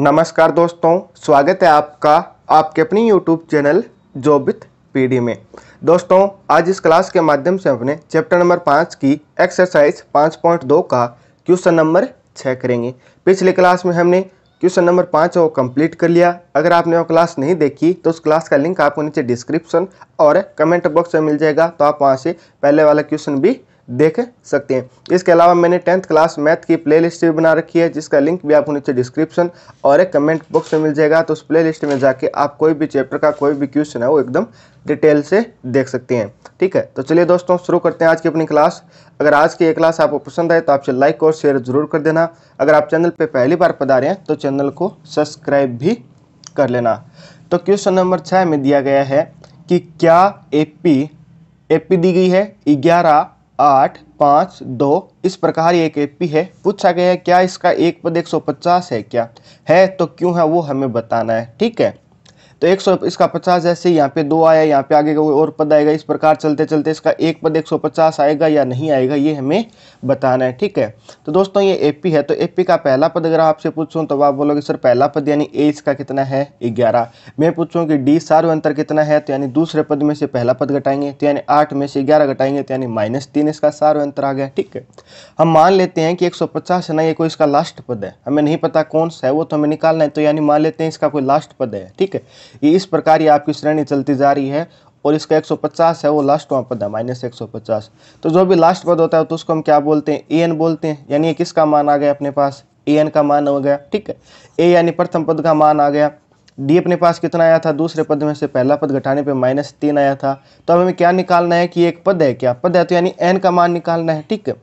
नमस्कार दोस्तों स्वागत है आपका आपके अपनी यूट्यूब चैनल जोबित पीडी में दोस्तों आज इस क्लास के माध्यम से अपने चैप्टर नंबर पाँच की एक्सरसाइज पाँच पॉइंट दो का क्वेश्चन नंबर छः करेंगे पिछले क्लास में हमने क्वेश्चन नंबर पाँच वो कंप्लीट कर लिया अगर आपने वो क्लास नहीं देखी तो उस क्लास का लिंक आपको नीचे डिस्क्रिप्शन और कमेंट बॉक्स में मिल जाएगा तो आप वहाँ से पहले वाला क्वेश्चन भी देख सकते हैं इसके अलावा मैंने टेंथ क्लास मैथ की प्लेलिस्ट भी बना रखी है जिसका लिंक भी आपको नीचे डिस्क्रिप्शन और एक कमेंट बॉक्स में मिल जाएगा तो उस प्लेलिस्ट में जाके आप कोई भी चैप्टर का कोई भी क्वेश्चन है वो एकदम डिटेल से देख सकते हैं ठीक है तो चलिए दोस्तों शुरू करते हैं आज की अपनी क्लास अगर आज की ये क्लास आपको पसंद आए तो आपसे लाइक और शेयर जरूर कर देना अगर आप चैनल पर पहली बार पधारे हैं तो चैनल को सब्सक्राइब भी कर लेना तो क्वेश्चन नंबर छः में दिया गया है कि क्या एपी एपी दी गई है ग्यारह आठ पाँच दो इस प्रकार ये एक पी है पूछा गया है क्या इसका एक पद 150 है क्या है तो क्यों है वो हमें बताना है ठीक है तो एक सौ इसका पचास ऐसे यहाँ पे दो आया यहाँ पे आगे का कोई और पद आएगा इस प्रकार चलते चलते इसका एक पद एक सौ पचास आएगा या नहीं आएगा ये हमें बताना है ठीक है तो दोस्तों ये एपी है तो एपी का पहला पद अगर आपसे पूछूँ तो आप बोलोगे सर पहला पद यानी ए इसका कितना है ग्यारह मैं पूछूँ कि डी सार्व अंतर कितना है तो यानी दूसरे पद में से पहला पद घटाएंगे तो यानी आठ में से ग्यारह घटाएंगे तो यानी माइनस तीन इसका सार्व अंतर आ गया ठीक है हम मान लेते हैं कि एक सौ पचास है ना ये कोई इसका लास्ट पद है हमें नहीं पता कौन सा है वो तो हमें निकालना है तो यानी मान लेते हैं इसका कोई लास्ट पद है ठीक है ये इस प्रकार ये आपकी श्रेणी चलती जा रही है और इसका 150 है वो लास्ट वहाँ पद है माइनस एक तो जो भी लास्ट पद होता है तो उसको हम क्या बोलते हैं ए एन बोलते हैं यानी किसका मान आ गया अपने पास ए एन का मान हो गया ठीक है ए यानी प्रथम पद का मान आ गया डी अपने पास कितना आया था दूसरे पद में से पहला पद घटाने पे माइनस तीन आया था तो अब हमें क्या निकालना है कि एक पद है क्या पद है तो यानी एन का मान निकालना है ठीक है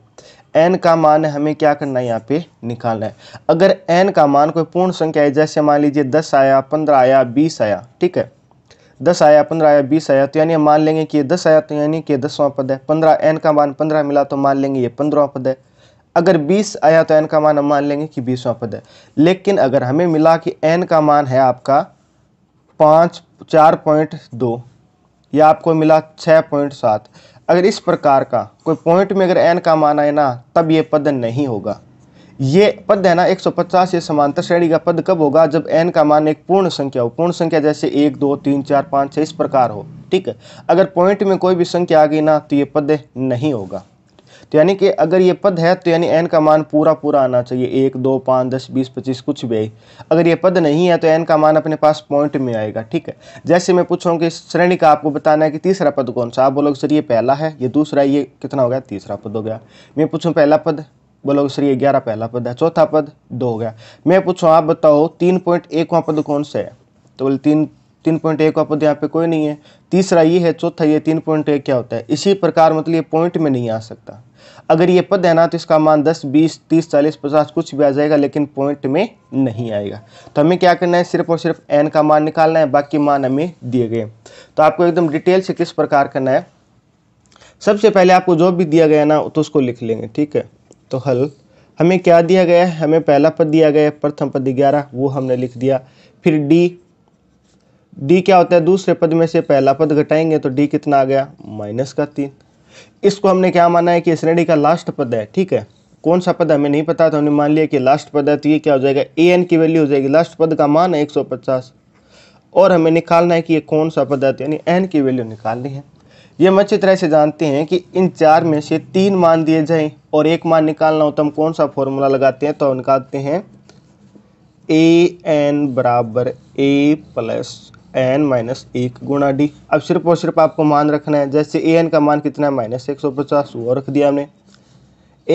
एन का मान हमें क्या करना है यहाँ पे निकालना है अगर एन का मान कोई पूर्ण संख्या है जैसे मान लीजिए दस आया पंद्रह आया बीस आया ठीक है दस आया पंद्रह आया बीस आया तो यानी मान लेंगे कि ये दस आया तो यानी कि दसवां पद है पंद्रह एन का मान पंद्रह मिला तो मान लेंगे ये पंद्रवा पद है अगर बीस आया तो एन का मान हम मान लेंगे कि बीसवां पद है लेकिन अगर हमें मिला कि एन का मान है आपका पाँच चार पॉइंट दो या आपको मिला छः पॉइंट सात अगर इस प्रकार का कोई पॉइंट में अगर एन का मान आए ना तब ये पद नहीं होगा ये पद है ना 150 या समांतर श्रेणी का पद कब होगा जब एन का मान एक पूर्ण संख्या हो पूर्ण संख्या जैसे एक दो तीन चार पाँच छः इस प्रकार हो ठीक है अगर पॉइंट में कोई भी संख्या आ गई ना तो ये पद नहीं होगा यानी कि अगर ये पद है तो यानी एन का मान पूरा पूरा आना चाहिए एक दो पाँच दस बीस पच्चीस कुछ भी आई अगर ये पद नहीं है तो एन का मान अपने पास पॉइंट में आएगा ठीक है जैसे मैं पूछूँ कि श्रेणी का आपको बताना है कि तीसरा पद कौन सा आप बोलोगे सर ये पहला है ये दूसरा ये कितना हो गया तीसरा पद हो गया मैं पूछूँ पहला पद बोलोगे सर ये ग्यारह पहला पद है चौथा पद दो हो गया मैं पूछूँ आप बताओ तीन पॉइंट एक पद कौन सा है तो बोले तीन तीन पॉइंट एक का पद यहाँ पे कोई नहीं है तीसरा ये है चौथा ये तीन पॉइंट एक क्या होता है इसी प्रकार मतलब ये पॉइंट में नहीं आ सकता अगर ये पद है ना तो इसका मान 10, 20, 30, 40, 50 कुछ भी आ जाएगा लेकिन पॉइंट में नहीं आएगा तो हमें क्या करना है सिर्फ और सिर्फ एन का मान निकालना है बाकी मान हमें दिए गए तो आपको एकदम डिटेल से किस प्रकार करना है सबसे पहले आपको जो भी दिया गया ना तो उसको लिख लेंगे ठीक है तो हल हमें क्या दिया गया है हमें पहला पद दिया गया है प्रथम पद ग्यारह वो हमने लिख दिया फिर डी डी क्या होता है दूसरे पद में से पहला पद घटाएंगे तो डी कितना आ गया माइनस का तीन इसको हमने क्या माना है कि श्रेणी का लास्ट पद है ठीक है कौन सा पद हमें नहीं पता तो हमने मान लिया कि लास्ट पद है तो ये क्या हो जाएगा ए एन की वैल्यू हो जाएगी लास्ट पद का मान है एक सौ पचास और हमें निकालना है कि ये कौन सा पद है तो यानी एन की वैल्यू निकालनी है ये हम अच्छी तरह से जानते हैं कि इन चार में से तीन मान दिए जाएं और एक मान निकालना हो तो हम कौन सा फॉर्मूला लगाते हैं तो निकालते हैं ए एन बराबर A plus A N minus एक गुणा डी अब सिर्फ और सिर्फ आपको मान रखना है जैसे ए एन का मान कितना है माइनस एक सौ पचास वो रख दिया हमने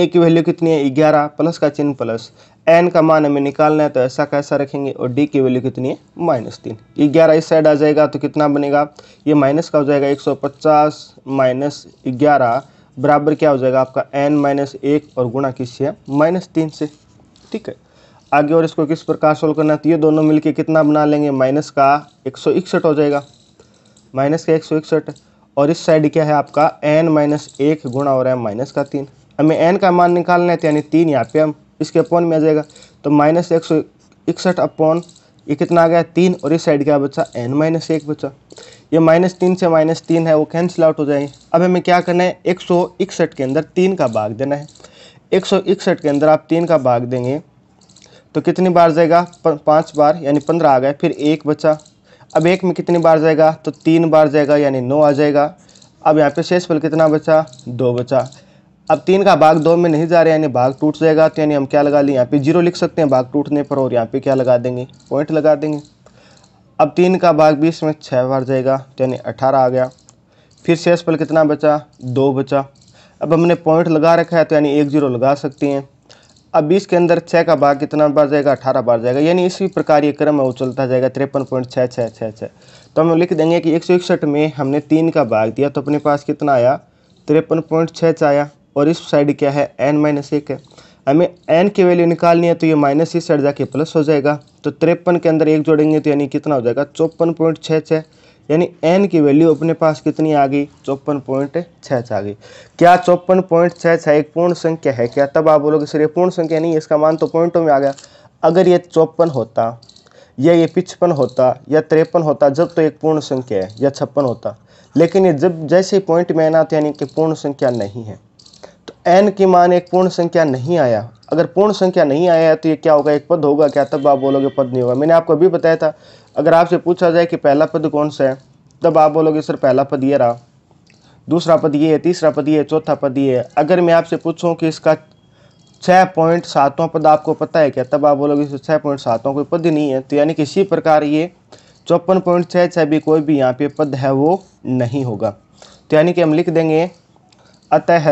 ए की वैल्यू कितनी है ग्यारह प्लस का चिन्ह प्लस एन का मान हमें निकालना है तो ऐसा कैसा रखेंगे और डी की वैल्यू कितनी है माइनस तीन ग्यारह इस साइड आ जाएगा तो कितना बनेगा ये माइनस का हो जाएगा एक सौ पचास माइनस ग्यारह बराबर क्या हो जाएगा आपका एन माइनस एक और गुणा किससे है माइनस तीन से ठीक है आगे और इसको किस प्रकार सोल्व करना है तो ये दोनों मिलके कितना बना लेंगे माइनस का एक सौ इकसठ हो जाएगा माइनस का एक सौ इकसठ और इस साइड क्या है आपका एन माइनस एक गुणा हो रहा है माइनस का तीन हमें एन का मान निकालना है तो यानी तीन यहाँ पे हम इसके अपॉन में आ जाएगा तो माइनस एक सौ इकसठ अपॉन ये कितना आ गया तीन और इस साइड क्या बचा एन माइनस एक बचा ये माइनस तीन से माइनस तीन है वो कैंसिल आउट हो जाएंगे अब हमें क्या करना है एक सौ इकसठ के अंदर तीन का भाग देना है एक सौ इकसठ के अंदर आप तीन का भाग देंगे तो कितनी बार जाएगा पाँच बार यानी पंद्रह आ गए फिर एक बचा अब एक में कितनी बार जाएगा तो तीन बार जाएगा यानी नौ आ जाएगा अब यहाँ पे शेष फल कितना बचा दो बचा अब तीन का भाग दो में नहीं जा रहा यानी भाग टूट जाएगा तो यानी हम क्या लगा लें यहाँ पे जीरो लिख सकते हैं भाग टूटने पर और यहाँ पे क्या लगा देंगे पॉइंट लगा देंगे अब तीन का भाग बीस में छः बार जाएगा तो यानी अठारह आ गया फिर शेष पल कितना बचा दो बचा अब हमने पॉइंट लगा रखा है तो यानी एक जीरो लगा सकते हैं अब बीस के अंदर छः का भाग कितना बार जाएगा अठारह बार जाएगा यानी इसी प्रकार ये क्रम है वो चलता जाएगा तिरपन पॉइंट छः छः छः छः तो हम लिख देंगे कि एक सौ इकसठ में हमने तीन का भाग दिया तो अपने पास कितना आया तिरपन पॉइंट छः छः आया और इस साइड क्या है एन माइनस एक है हमें एन की वैल्यू निकालनी है तो ये माइनस इस साइड जाके प्लस हो जाएगा तो तिरपन के अंदर एक जोड़ेंगे तो यानी कितना हो जाएगा चौपन पॉइंट छः छः यानी एन की वैल्यू अपने पास कितनी आ गई चौपन पॉइंट छः छः आ गई क्या चौपन पॉइंट छः छः एक पूर्ण संख्या है क्या तब आप बोलोगे सर ये पूर्ण संख्या नहीं है इसका मान तो पॉइंटों में आ गया अगर ये चौपन होता या ये पिचपन होता या तिरपन होता जब तो एक पूर्ण संख्या है या छप्पन होता लेकिन ये जब जैसे पॉइंट में आना यानी कि पूर्ण संख्या नहीं है तो एन की मान एक पूर्ण संख्या नहीं आया अगर पूर्ण संख्या नहीं आया तो ये क्या होगा एक पद होगा क्या तब आप बोलोगे पद नहीं होगा मैंने आपको अभी बताया था अगर आपसे पूछा जाए कि पहला पद कौन सा है तब आप बोलोगे सर पहला पद ये रहा दूसरा पद ये है तीसरा पद ये है चौथा पद ये है अगर मैं आपसे पूछूं कि इसका छः पॉइंट सातवां पद आपको पता है क्या तब आप बोलोगे इसमें छः पॉइंट सातवां कोई पद नहीं है तो यानी कि इसी प्रकार ये चौपन पॉइंट छः छः भी कोई भी यहाँ पे पद है वो नहीं होगा तो यानी कि हम लिख देंगे अतः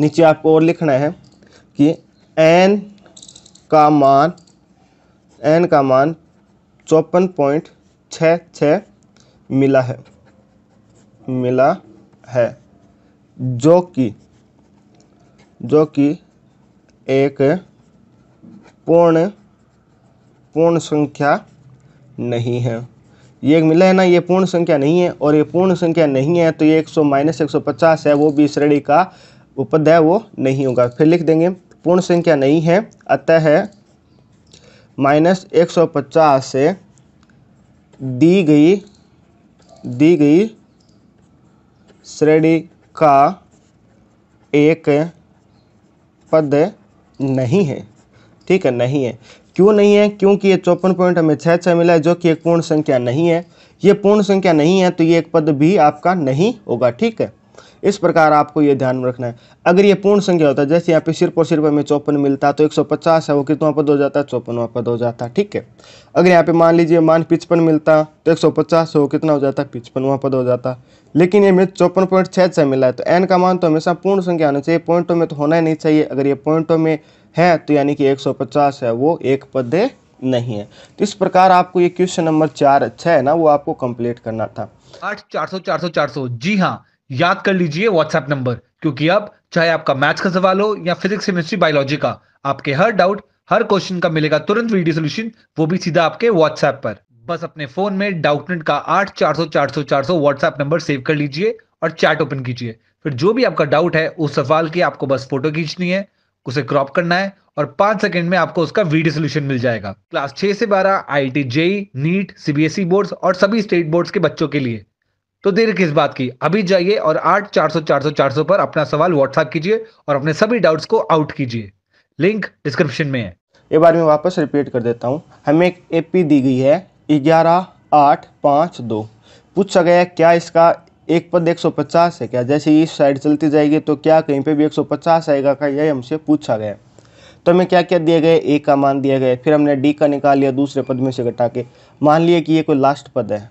नीचे आपको और लिखना है कि एन का मान एन का मान चौपन पॉइंट छः छः मिला है मिला है जो कि जो कि एक पूर्ण पूर्ण संख्या नहीं है ये मिला है ना ये पूर्ण संख्या नहीं है और ये पूर्ण संख्या नहीं है तो ये 100 माइनस एक है वो भी श्रेणी का उपद वो नहीं होगा फिर लिख देंगे पूर्ण संख्या नहीं है अतः है माइनस एक सौ पचास से दी गई दी गई श्रेणी का एक पद नहीं है ठीक है नहीं है क्यों नहीं है क्योंकि ये चौपन पॉइंट हमें छः छः मिला है जो कि एक पूर्ण संख्या नहीं है ये पूर्ण संख्या नहीं है तो ये एक पद भी आपका नहीं होगा ठीक है इस प्रकार आपको ये ध्यान में रखना है अगर ये पूर्ण संख्या होता है जैसे यहाँ पे सिर्फ और सिर्फ हमें चौपन मिलता तो 150 है वो कितना पद हो जाता है चौपनवा पद हो जाता ठीक है अगर यहाँ पे मान लीजिए मान पिचपन मिलता तो 150 है वो कितना हो जाता है पिचपनवा पद हो जाता लेकिन ये हमें चौपन पॉइंट छः छः मिला है तो एन का मान तो हमेशा पूर्ण संख्या होना चाहिए पॉइंटों में तो होना ही नहीं चाहिए अगर ये पॉइंटों में है तो यानी कि 150 है वो एक पद नहीं है तो इस प्रकार आपको ये क्वेश्चन नंबर चार अच्छा है ना वो आपको कंप्लीट करना था आठ चार सौ चार सौ चार सौ जी हाँ याद कर लीजिए व्हाट्सएप नंबर क्योंकि अब चाहे आपका मैथ्स का सवाल हो या फिजिक्स केमिस्ट्री बायोलॉजी का आपके हर डाउट हर क्वेश्चन का मिलेगा तुरंत वीडियो सोल्यूशन वो भी सीधा आपके व्हाट्सएप पर बस अपने फोन में डाउटनेट का आठ चार सौ चार सौ चार सौ व्हाट्सएप नंबर सेव कर लीजिए और चैट ओपन कीजिए फिर जो भी आपका डाउट है उस सवाल की आपको बस फोटो खींचनी है उसे क्रॉप करना है और पांच सेकंड में आपको उसका वीडियो सोल्यूशन मिल जाएगा क्लास छह से बारह I I T JEE NEET CBSE boards और सभी स्टेट बोर्ड्स के बच्चों के लिए तो देर किस बात की अभी जाइए और आठ चार सौ चार सौ चार सौ पर अपना सवाल व्हाट्सएप कीजिए और अपने सभी डाउट्स को आउट कीजिए लिंक डिस्क्रिप्शन में है एक बार मैं वापस रिपीट कर देता हूँ हमें एक ए दी गई है ग्यारह आठ पाँच दो पूछा गया क्या इसका एक पद एक सौ पचास है क्या जैसे इस साइड चलती जाएगी तो क्या कहीं पे भी पचास आएगा का यही हमसे पूछा गया तो हमें क्या क्या दिया गया ए का मान दिया गया फिर हमने डी का निकाल लिया दूसरे पद में से घटा के मान लिया कि ये कोई लास्ट पद है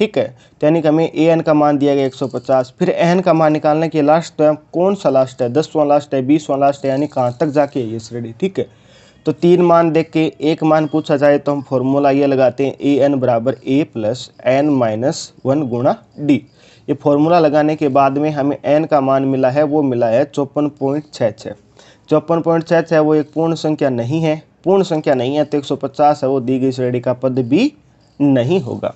ठीक है तो यानी कि हमें ए एन का मान दिया गया 150 फिर एन का मान निकालने के लास्ट तो कौन सा लास्ट है दसवां लास्ट है बीसवां लास्ट है यानी कहाँ तक जाके ये श्रेणी ठीक है तो तीन मान देख के एक मान पूछा जाए तो हम फॉर्मूला ये लगाते हैं ए एन बराबर A plus N minus one गुणा डी ये फॉर्मूला लगाने के बाद में हमें एन का मान मिला है वो मिला है चौपन पॉइंट छः छः चौपन पॉइंट छः छः वो एक पूर्ण संख्या नहीं है पूर्ण संख्या नहीं है तो एक सौ पचास है वो दी गई श्रेणी का पद भी नहीं होगा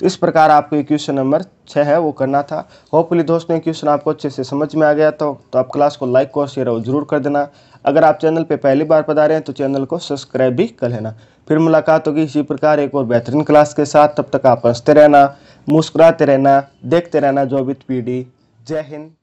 तो इस प्रकार आपको ये क्वेश्चन नंबर छः है वो करना था होपफुली दोस्तों ये क्वेश्चन आपको अच्छे से समझ में आ गया तो, तो आप क्लास को लाइक और शेयर और जरूर कर देना अगर आप चैनल पर पहली बार पता रहे हैं तो चैनल को सब्सक्राइब भी कर लेना फिर मुलाकात होगी इसी प्रकार एक और बेहतरीन क्लास के साथ तब तक आप हंसते रहना मुस्कुराते रहना देखते रहना जो भी पीढ़ी जय हिंद